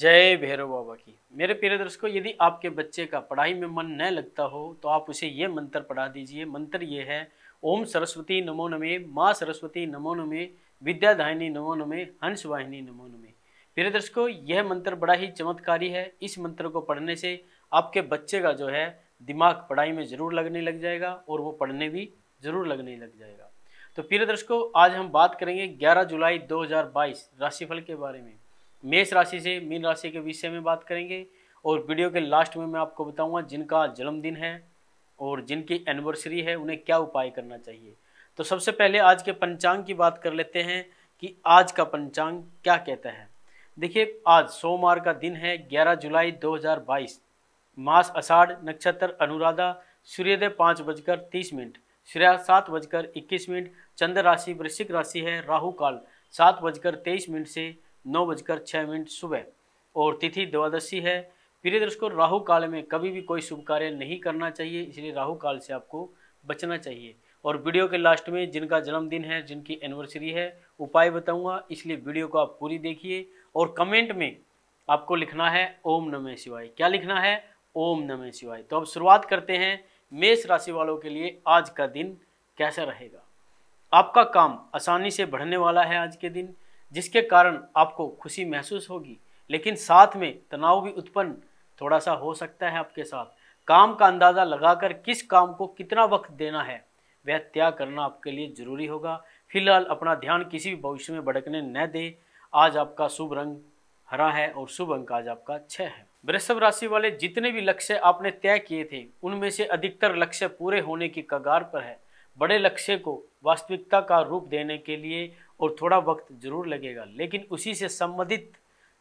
जय भैरव बाबा की मेरे प्रिय दर्शकों यदि आपके बच्चे का पढ़ाई में मन न लगता हो तो आप उसे ये मंत्र पढ़ा दीजिए मंत्र ये है ओम सरस्वती नमो नमे माँ सरस्वती नमो नमे विद्याधाहिनी नमो नमे हंस वाहिनी नमो नमे प्रिय दर्शकों यह मंत्र बड़ा ही चमत्कारी है इस मंत्र को पढ़ने से आपके बच्चे का जो है दिमाग पढ़ाई में ज़रूर लगने लग जाएगा और वो पढ़ने भी ज़रूर लगने लग जाएगा तो प्रिय दर्शकों आज हम बात करेंगे 11 जुलाई 2022 राशिफल के बारे में मेष राशि से मीन राशि के विषय में बात करेंगे और वीडियो के लास्ट में मैं आपको बताऊंगा जिनका जन्मदिन है और जिनकी एनिवर्सरी है उन्हें क्या उपाय करना चाहिए तो सबसे पहले आज के पंचांग की बात कर लेते हैं कि आज का पंचांग क्या कहता है देखिए आज सोमवार का दिन है 11 जुलाई 2022 मास अषाढ़ नक्षत्र अनुराधा सूर्योदय पाँच बजकर तीस मिनट सूर्या सात बजकर इक्कीस मिनट चंद्र राशि वृश्चिक राशि है राहु काल सात बजकर तेईस मिनट से नौ बजकर छः मिनट सुबह और तिथि द्वादशी है प्रिय दर्शकों राहु काल में कभी भी कोई शुभ कार्य नहीं करना चाहिए इसलिए राहु काल से आपको बचना चाहिए और वीडियो के लास्ट में जिनका जन्मदिन है जिनकी एनिवर्सरी है उपाय बताऊंगा इसलिए वीडियो को आप पूरी देखिए और कमेंट में आपको लिखना है ओम नमः शिवाय क्या लिखना है ओम नमः शिवाय तो अब शुरुआत करते हैं मेष राशि वालों के लिए आज का दिन कैसा रहेगा आपका काम आसानी से बढ़ने वाला है आज के दिन जिसके कारण आपको खुशी महसूस होगी लेकिन साथ में तनाव भी उत्पन्न थोड़ा सा हो सकता है आपके साथ काम का अंदाज़ा लगाकर किस काम को कितना वक्त देना है वह त्याग करना आपके लिए ज़रूरी होगा फिलहाल अपना ध्यान किसी भी भविष्य में भड़कने न दे आज आपका शुभ रंग हरा है और शुभ अंक आज आपका छः है वृषभ राशि वाले जितने भी लक्ष्य आपने तय किए थे उनमें से अधिकतर लक्ष्य पूरे होने की कगार पर है बड़े लक्ष्य को वास्तविकता का रूप देने के लिए और थोड़ा वक्त ज़रूर लगेगा लेकिन उसी से संबंधित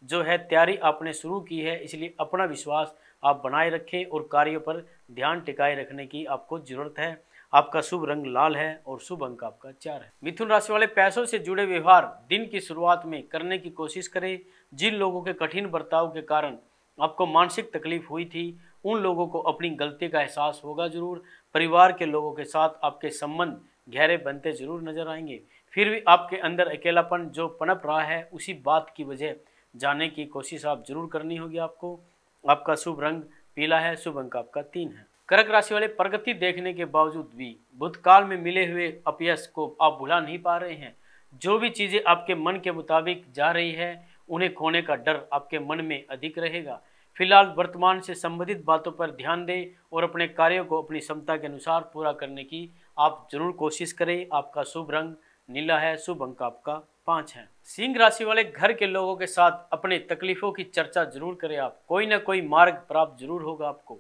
जो है तैयारी आपने शुरू की है इसलिए अपना विश्वास आप बनाए रखें और कार्यों पर ध्यान टिकाए रखने की आपको ज़रूरत है आपका शुभ रंग लाल है और शुभ अंक आपका चार है मिथुन राशि वाले पैसों से जुड़े व्यवहार दिन की शुरुआत में करने की कोशिश करें जिन लोगों के कठिन बर्ताव के कारण आपको मानसिक तकलीफ हुई थी उन लोगों को अपनी गलती का एहसास होगा जरूर परिवार के लोगों के साथ आपके संबंध गहरे बनते जरूर नजर आएंगे फिर भी आपके अंदर अकेलापन जो पनप रहा है उसी बात की वजह जाने की कोशिश आप जरूर करनी होगी आपको आपका शुभ रंग पीला है शुभ अंक आपका तीन है कर्क राशि वाले प्रगति देखने के बावजूद भी भूतकाल में मिले हुए अपयश को आप भुला नहीं पा रहे हैं जो भी चीज़ें आपके मन के मुताबिक जा रही है उन्हें खोने का डर आपके मन में अधिक रहेगा फिलहाल वर्तमान से संबंधित बातों पर ध्यान दें और अपने कार्यों को अपनी क्षमता के अनुसार पूरा करने की आप जरूर कोशिश करें आपका शुभ रंग नीला है शुभ अंक आपका पाँच है सिंह राशि वाले घर के लोगों के साथ अपने तकलीफों की चर्चा जरूर करें आप कोई ना कोई मार्ग प्राप्त जरूर होगा आपको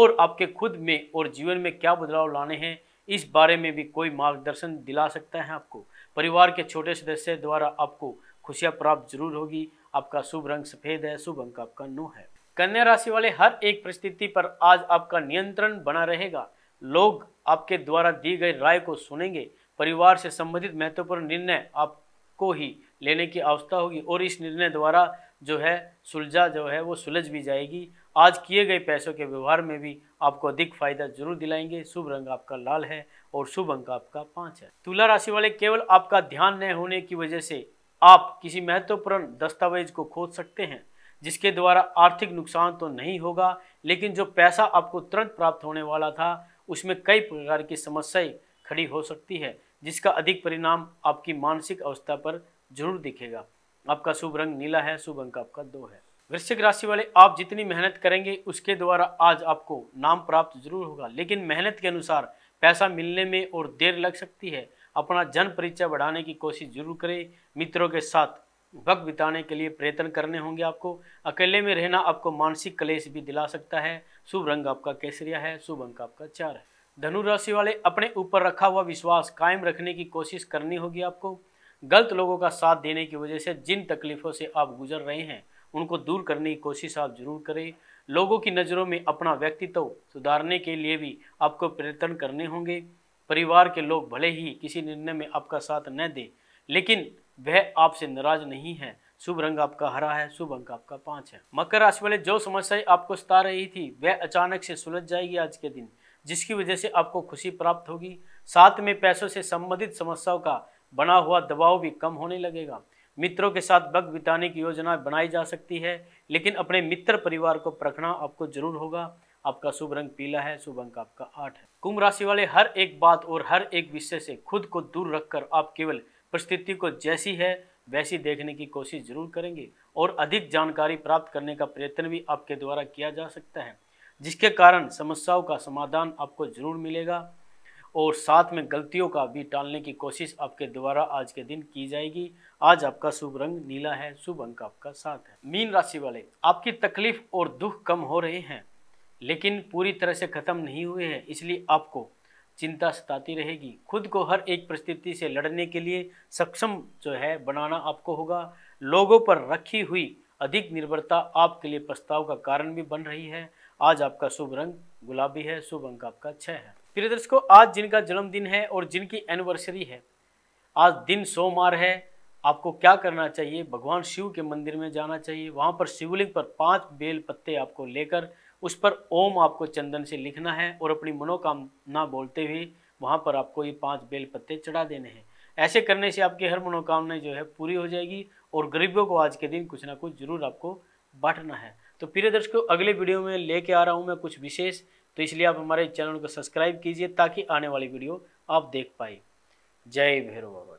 और आपके खुद में और जीवन में क्या बदलाव लाने हैं इस बारे में भी कोई मार्गदर्शन दिला सकता है आपको परिवार के छोटे सदस्य द्वारा आपको खुशियाँ प्राप्त जरूर होगी आपका शुभ रंग सफ़ेद है शुभ अंक आपका नौ है कन्या राशि वाले हर एक परिस्थिति पर आज आपका नियंत्रण बना रहेगा लोग आपके द्वारा दी गई राय को सुनेंगे परिवार से संबंधित महत्वपूर्ण निर्णय आपको ही लेने की आवश्यकता होगी और इस निर्णय द्वारा जो है सुलझा जो है वो सुलझ भी जाएगी आज किए गए पैसों के व्यवहार में भी आपको अधिक फायदा जरूर दिलाएंगे शुभ रंग आपका लाल है और शुभ अंक आपका पाँच है तुला राशि वाले केवल आपका ध्यान न होने की वजह से आप किसी महत्वपूर्ण दस्तावेज को खोज सकते हैं जिसके द्वारा आर्थिक नुकसान तो नहीं होगा लेकिन जो पैसा आपको तुरंत प्राप्त होने वाला था उसमें कई प्रकार की समस्याएं खड़ी हो सकती है जिसका अधिक परिणाम आपकी मानसिक अवस्था पर जरूर दिखेगा आपका शुभ रंग नीला है शुभ अंक आपका दो है वृश्चिक राशि वाले आप जितनी मेहनत करेंगे उसके द्वारा आज आपको नाम प्राप्त जरूर होगा लेकिन मेहनत के अनुसार पैसा मिलने में और देर लग सकती है अपना जन परिचय बढ़ाने की कोशिश जरूर करें मित्रों के साथ वक्त बिताने के लिए प्रयत्न करने होंगे आपको अकेले में रहना आपको मानसिक क्लेश भी दिला सकता है शुभ रंग आपका केसरिया है शुभ अंक आपका चार है धनु राशि वाले अपने ऊपर रखा हुआ विश्वास कायम रखने की कोशिश करनी होगी आपको गलत लोगों का साथ देने की वजह से जिन तकलीफ़ों से आप गुजर रहे हैं उनको दूर करने की कोशिश आप जरूर करें लोगों की नज़रों में अपना व्यक्तित्व सुधारने के लिए भी आपको प्रयत्न करने होंगे परिवार के लोग भले ही किसी निर्णय में आपका साथ न दें लेकिन वह आपसे नाराज नहीं है शुभ रंग आपका हरा है शुभ अंक आपका पांच है मकर राशि वाले जो समस्याएं आपको सता रही थी वह अचानक से सुलझ जाएगी आज के दिन जिसकी वजह से आपको खुशी प्राप्त होगी साथ में पैसों से संबंधित समस्याओं का बना हुआ दबाव भी कम होने लगेगा मित्रों के साथ वक्त बिताने की योजना बनाई जा सकती है लेकिन अपने मित्र परिवार को परखना आपको जरूर होगा आपका शुभ रंग पीला है शुभ अंक आपका आठ है कुंभ राशि वाले हर एक बात और हर एक विषय से खुद को दूर रखकर आप केवल परिस्थिति को जैसी है वैसी देखने की कोशिश जरूर करेंगे और अधिक जानकारी प्राप्त करने का प्रयत्न भी आपके द्वारा किया जा सकता है जिसके कारण समस्याओं का समाधान आपको जरूर मिलेगा और साथ में गलतियों का भी टालने की कोशिश आपके द्वारा आज के दिन की जाएगी आज आपका शुभ रंग नीला है शुभ अंक आपका साथ है मीन राशि वाले आपकी तकलीफ और दुख कम हो रहे हैं लेकिन पूरी तरह से खत्म नहीं हुए हैं इसलिए आपको चिंता सताती रहेगी खुद को हर एक परिस्थिति से लड़ने के लिए सक्षम जो है बनाना आपको होगा लोगों पर रखी हुई अधिक निर्भरता आपके लिए प्रस्ताव का कारण भी बन रही है आज आपका शुभ रंग गुलाबी है शुभ अंक आपका छः है प्रिय दर्शकों आज जिनका जन्मदिन है और जिनकी एनिवर्सरी है आज दिन सोमवार है आपको क्या करना चाहिए भगवान शिव के मंदिर में जाना चाहिए वहाँ पर शिवलिंग पर पांच बेल पत्ते आपको लेकर उस पर ओम आपको चंदन से लिखना है और अपनी मनोकामना बोलते हुए वहाँ पर आपको ये पांच बेल पत्ते चढ़ा देने हैं ऐसे करने से आपकी हर मनोकामना जो है पूरी हो जाएगी और गरीबों को आज के दिन कुछ ना कुछ जरूर आपको बांटना है तो प्रिय दर्शकों अगले वीडियो में लेके आ रहा हूँ मैं कुछ विशेष तो इसलिए आप हमारे चैनल को सब्सक्राइब कीजिए ताकि आने वाली वीडियो आप देख पाए जय भैरव बाबा